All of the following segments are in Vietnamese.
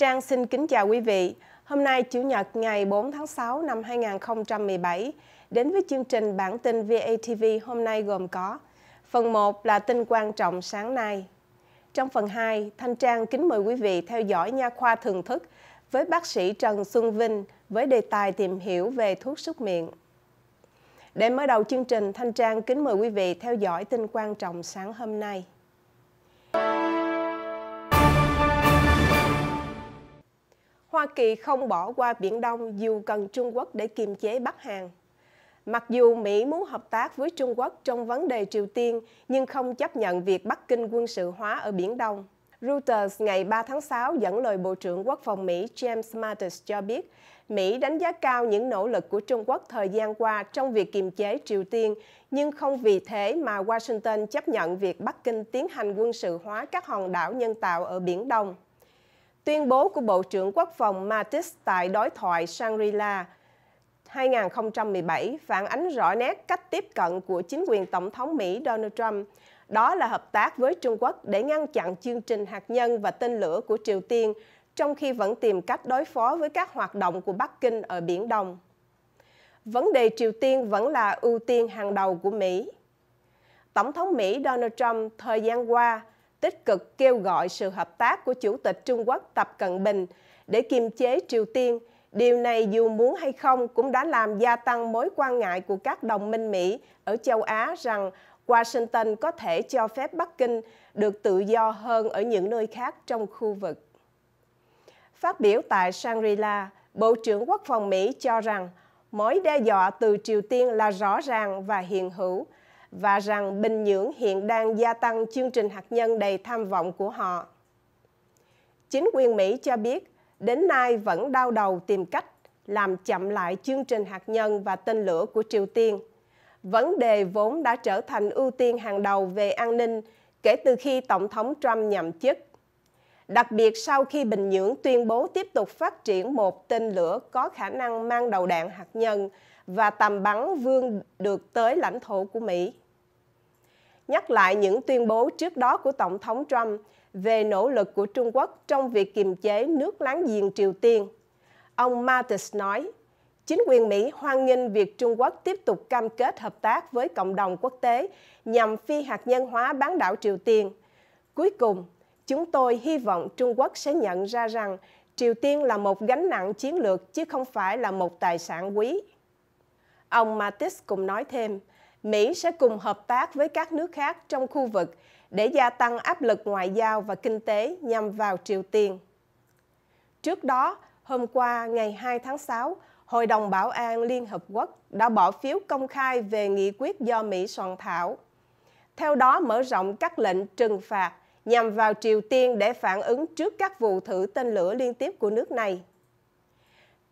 Trang xin kính chào quý vị. Hôm nay Chủ nhật ngày 4 tháng 6 năm 2017, đến với chương trình bản tin VATV hôm nay gồm có Phần 1 là tin quan trọng sáng nay. Trong phần 2, Thanh Trang kính mời quý vị theo dõi nha khoa thường thức với bác sĩ Trần Xuân Vinh với đề tài tìm hiểu về thuốc súc miệng. Để mở đầu chương trình, Thanh Trang kính mời quý vị theo dõi tin quan trọng sáng hôm nay. Hoa Kỳ không bỏ qua Biển Đông dù cần Trung Quốc để kiềm chế Bắc Hàn. Mặc dù Mỹ muốn hợp tác với Trung Quốc trong vấn đề Triều Tiên, nhưng không chấp nhận việc Bắc Kinh quân sự hóa ở Biển Đông. Reuters ngày 3 tháng 6 dẫn lời Bộ trưởng Quốc phòng Mỹ James Mattis cho biết, Mỹ đánh giá cao những nỗ lực của Trung Quốc thời gian qua trong việc kiềm chế Triều Tiên, nhưng không vì thế mà Washington chấp nhận việc Bắc Kinh tiến hành quân sự hóa các hòn đảo nhân tạo ở Biển Đông. Tuyên bố của Bộ trưởng Quốc phòng Mattis tại đối thoại Shangri-La 2017 phản ánh rõ nét cách tiếp cận của chính quyền Tổng thống Mỹ Donald Trump, đó là hợp tác với Trung Quốc để ngăn chặn chương trình hạt nhân và tên lửa của Triều Tiên, trong khi vẫn tìm cách đối phó với các hoạt động của Bắc Kinh ở Biển Đông. Vấn đề Triều Tiên vẫn là ưu tiên hàng đầu của Mỹ. Tổng thống Mỹ Donald Trump thời gian qua tích cực kêu gọi sự hợp tác của Chủ tịch Trung Quốc Tập Cận Bình để kiềm chế Triều Tiên. Điều này dù muốn hay không cũng đã làm gia tăng mối quan ngại của các đồng minh Mỹ ở châu Á rằng Washington có thể cho phép Bắc Kinh được tự do hơn ở những nơi khác trong khu vực. Phát biểu tại Shangri-La, Bộ trưởng Quốc phòng Mỹ cho rằng mối đe dọa từ Triều Tiên là rõ ràng và hiện hữu – và rằng Bình Nhưỡng hiện đang gia tăng chương trình hạt nhân đầy tham vọng của họ. Chính quyền Mỹ cho biết đến nay vẫn đau đầu tìm cách làm chậm lại chương trình hạt nhân và tên lửa của Triều Tiên. Vấn đề vốn đã trở thành ưu tiên hàng đầu về an ninh kể từ khi Tổng thống Trump nhậm chức. Đặc biệt sau khi Bình Nhưỡng tuyên bố tiếp tục phát triển một tên lửa có khả năng mang đầu đạn hạt nhân và tầm bắn vươn được tới lãnh thổ của Mỹ nhắc lại những tuyên bố trước đó của Tổng thống Trump về nỗ lực của Trung Quốc trong việc kiềm chế nước láng giềng Triều Tiên. Ông Mattis nói, chính quyền Mỹ hoan nghênh việc Trung Quốc tiếp tục cam kết hợp tác với cộng đồng quốc tế nhằm phi hạt nhân hóa bán đảo Triều Tiên. Cuối cùng, chúng tôi hy vọng Trung Quốc sẽ nhận ra rằng Triều Tiên là một gánh nặng chiến lược chứ không phải là một tài sản quý. Ông Mattis cũng nói thêm, Mỹ sẽ cùng hợp tác với các nước khác trong khu vực để gia tăng áp lực ngoại giao và kinh tế nhằm vào Triều Tiên. Trước đó, hôm qua ngày 2 tháng 6, Hội đồng Bảo an Liên Hợp Quốc đã bỏ phiếu công khai về nghị quyết do Mỹ soạn thảo. Theo đó mở rộng các lệnh trừng phạt nhằm vào Triều Tiên để phản ứng trước các vụ thử tên lửa liên tiếp của nước này.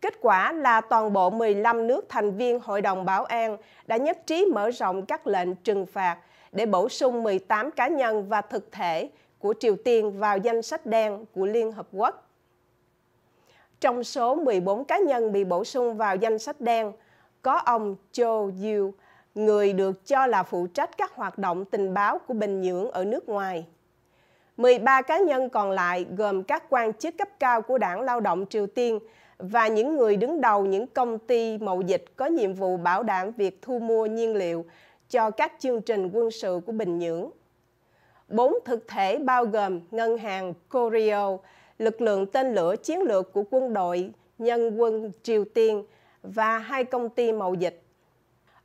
Kết quả là toàn bộ 15 nước thành viên Hội đồng Bảo an đã nhất trí mở rộng các lệnh trừng phạt để bổ sung 18 cá nhân và thực thể của Triều Tiên vào danh sách đen của Liên Hợp Quốc. Trong số 14 cá nhân bị bổ sung vào danh sách đen, có ông Cho Yu, người được cho là phụ trách các hoạt động tình báo của Bình Nhưỡng ở nước ngoài. 13 cá nhân còn lại gồm các quan chức cấp cao của Đảng Lao động Triều Tiên và những người đứng đầu những công ty mậu dịch có nhiệm vụ bảo đảm việc thu mua nhiên liệu cho các chương trình quân sự của Bình Nhưỡng. Bốn thực thể bao gồm ngân hàng Koryo, lực lượng tên lửa chiến lược của quân đội nhân quân Triều Tiên và hai công ty mậu dịch.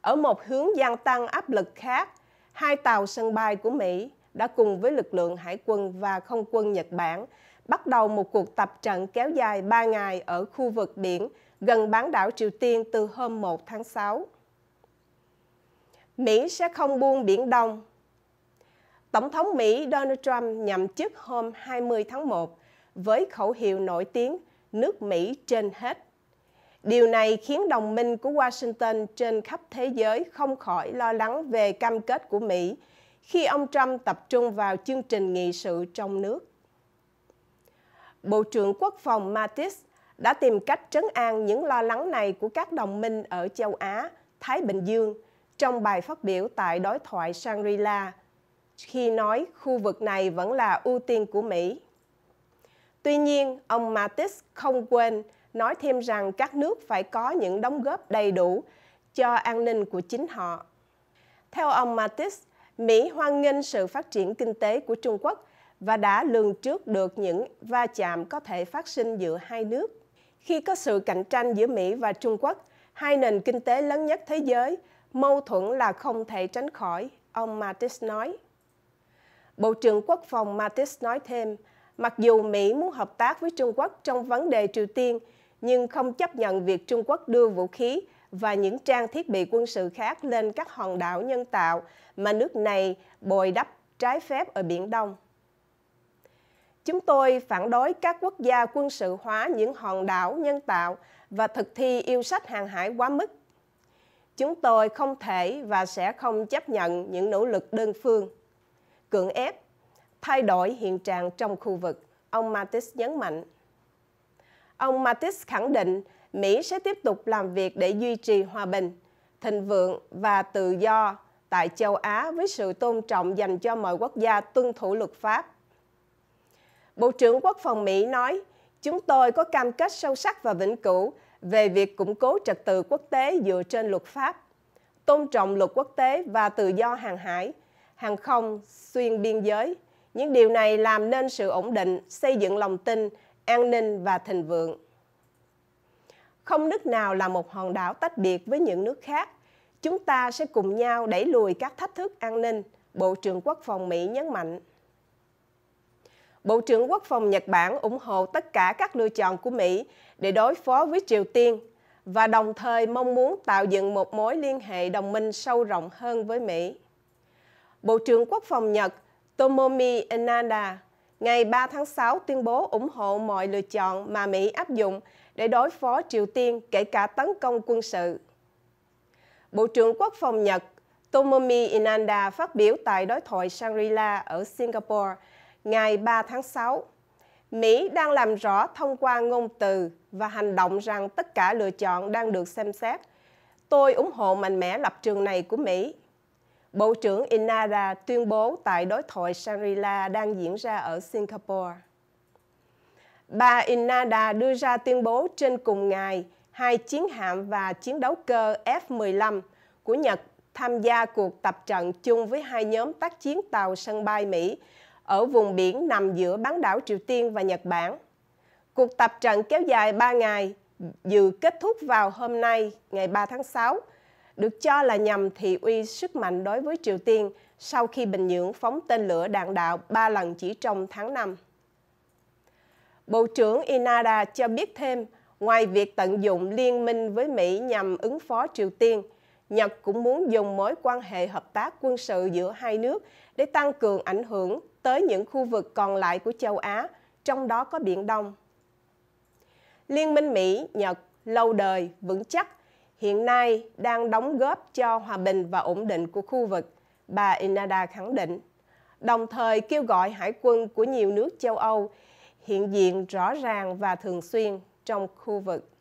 Ở một hướng gia tăng áp lực khác, hai tàu sân bay của Mỹ đã cùng với lực lượng hải quân và không quân Nhật Bản bắt đầu một cuộc tập trận kéo dài 3 ngày ở khu vực biển gần bán đảo Triều Tiên từ hôm 1 tháng 6. Mỹ sẽ không buông Biển Đông Tổng thống Mỹ Donald Trump nhậm chức hôm 20 tháng 1 với khẩu hiệu nổi tiếng nước Mỹ trên hết. Điều này khiến đồng minh của Washington trên khắp thế giới không khỏi lo lắng về cam kết của Mỹ khi ông Trump tập trung vào chương trình nghị sự trong nước. Bộ trưởng Quốc phòng Mattis đã tìm cách trấn an những lo lắng này của các đồng minh ở châu Á, Thái Bình Dương trong bài phát biểu tại đối thoại Shangri-La khi nói khu vực này vẫn là ưu tiên của Mỹ. Tuy nhiên, ông Mattis không quên nói thêm rằng các nước phải có những đóng góp đầy đủ cho an ninh của chính họ. Theo ông Mattis, Mỹ hoan nghênh sự phát triển kinh tế của Trung Quốc và đã lường trước được những va chạm có thể phát sinh giữa hai nước. Khi có sự cạnh tranh giữa Mỹ và Trung Quốc, hai nền kinh tế lớn nhất thế giới, mâu thuẫn là không thể tránh khỏi, ông Mattis nói. Bộ trưởng Quốc phòng Mattis nói thêm, mặc dù Mỹ muốn hợp tác với Trung Quốc trong vấn đề Triều Tiên, nhưng không chấp nhận việc Trung Quốc đưa vũ khí và những trang thiết bị quân sự khác lên các hòn đảo nhân tạo mà nước này bồi đắp trái phép ở Biển Đông. Chúng tôi phản đối các quốc gia quân sự hóa những hòn đảo nhân tạo và thực thi yêu sách hàng hải quá mức. Chúng tôi không thể và sẽ không chấp nhận những nỗ lực đơn phương, cưỡng ép, thay đổi hiện trạng trong khu vực, ông Mattis nhấn mạnh. Ông Mattis khẳng định Mỹ sẽ tiếp tục làm việc để duy trì hòa bình, thịnh vượng và tự do tại châu Á với sự tôn trọng dành cho mọi quốc gia tuân thủ luật pháp Bộ trưởng Quốc phòng Mỹ nói, chúng tôi có cam kết sâu sắc và vĩnh cửu về việc củng cố trật tự quốc tế dựa trên luật pháp, tôn trọng luật quốc tế và tự do hàng hải, hàng không, xuyên biên giới. Những điều này làm nên sự ổn định, xây dựng lòng tin, an ninh và thịnh vượng. Không nước nào là một hòn đảo tách biệt với những nước khác. Chúng ta sẽ cùng nhau đẩy lùi các thách thức an ninh, Bộ trưởng Quốc phòng Mỹ nhấn mạnh. Bộ trưởng Quốc phòng Nhật Bản ủng hộ tất cả các lựa chọn của Mỹ để đối phó với Triều Tiên và đồng thời mong muốn tạo dựng một mối liên hệ đồng minh sâu rộng hơn với Mỹ. Bộ trưởng Quốc phòng Nhật Tomomi Inada ngày 3 tháng 6 tuyên bố ủng hộ mọi lựa chọn mà Mỹ áp dụng để đối phó Triều Tiên, kể cả tấn công quân sự. Bộ trưởng Quốc phòng Nhật Tomomi Inanda phát biểu tại đối thoại Shangri-La ở Singapore – ngày 3 tháng 6. Mỹ đang làm rõ thông qua ngôn từ và hành động rằng tất cả lựa chọn đang được xem xét. Tôi ủng hộ mạnh mẽ lập trường này của Mỹ. Bộ trưởng Inara tuyên bố tại đối thoại Shangri-La đang diễn ra ở Singapore. Bà Inada đưa ra tuyên bố trên cùng ngày hai chiến hạm và chiến đấu cơ F-15 của Nhật tham gia cuộc tập trận chung với hai nhóm tác chiến tàu sân bay Mỹ ở vùng biển nằm giữa bán đảo Triều Tiên và Nhật Bản. Cuộc tập trận kéo dài 3 ngày dự kết thúc vào hôm nay, ngày 3 tháng 6, được cho là nhằm thị uy sức mạnh đối với Triều Tiên sau khi Bình Nhưỡng phóng tên lửa đạn đạo 3 lần chỉ trong tháng 5. Bộ trưởng Inada cho biết thêm, ngoài việc tận dụng liên minh với Mỹ nhằm ứng phó Triều Tiên – Nhật cũng muốn dùng mối quan hệ hợp tác quân sự giữa hai nước để tăng cường ảnh hưởng tới những khu vực còn lại của châu Á, trong đó có Biển Đông. Liên minh Mỹ-Nhật lâu đời, vững chắc, hiện nay đang đóng góp cho hòa bình và ổn định của khu vực, bà Inada khẳng định, đồng thời kêu gọi hải quân của nhiều nước châu Âu hiện diện rõ ràng và thường xuyên trong khu vực.